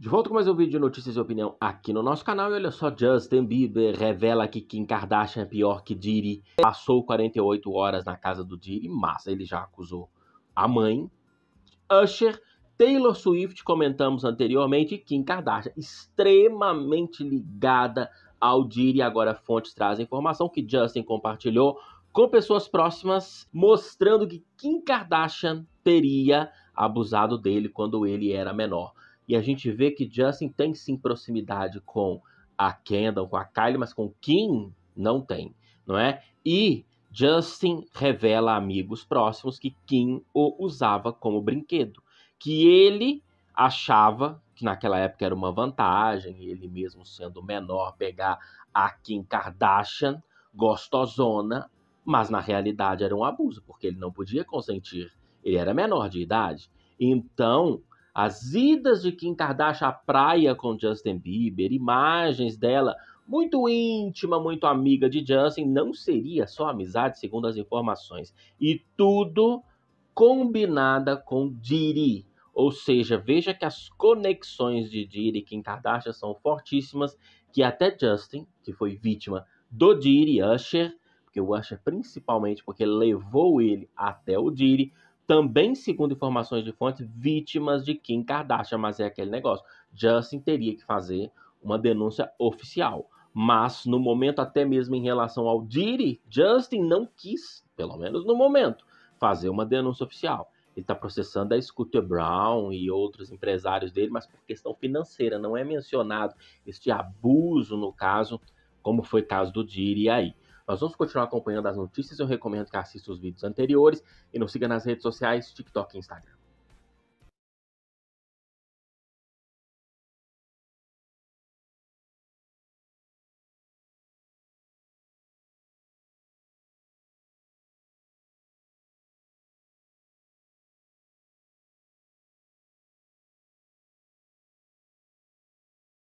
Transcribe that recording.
De volta com mais um vídeo de notícias e opinião aqui no nosso canal. E olha só, Justin Bieber revela que Kim Kardashian é pior que Diri. Passou 48 horas na casa do Diri, mas ele já acusou a mãe. Usher, Taylor Swift, comentamos anteriormente, Kim Kardashian, extremamente ligada ao Diri. Agora fontes trazem informação que Justin compartilhou com pessoas próximas, mostrando que Kim Kardashian teria abusado dele quando ele era menor. E a gente vê que Justin tem sim proximidade com a Kendall, com a Kylie, mas com Kim não tem, não é? E Justin revela a amigos próximos que Kim o usava como brinquedo, que ele achava que naquela época era uma vantagem, ele mesmo sendo menor pegar a Kim Kardashian, gostosona, mas na realidade era um abuso, porque ele não podia consentir, ele era menor de idade. Então, as idas de Kim Kardashian à praia com Justin Bieber, imagens dela muito íntima, muito amiga de Justin, não seria só amizade, segundo as informações. E tudo combinada com Diri. Ou seja, veja que as conexões de Diri e Kim Kardashian são fortíssimas, que até Justin, que foi vítima do Diri Usher, porque o Usher principalmente porque levou ele até o Diri, também, segundo informações de fontes, vítimas de Kim Kardashian. Mas é aquele negócio: Justin teria que fazer uma denúncia oficial. Mas no momento, até mesmo em relação ao Diri, Justin não quis, pelo menos no momento, fazer uma denúncia oficial. Ele está processando a Scooter Brown e outros empresários dele, mas por questão financeira, não é mencionado este abuso no caso, como foi o caso do Diri aí. Nós vamos continuar acompanhando as notícias, eu recomendo que assista os vídeos anteriores e nos siga nas redes sociais, TikTok e Instagram.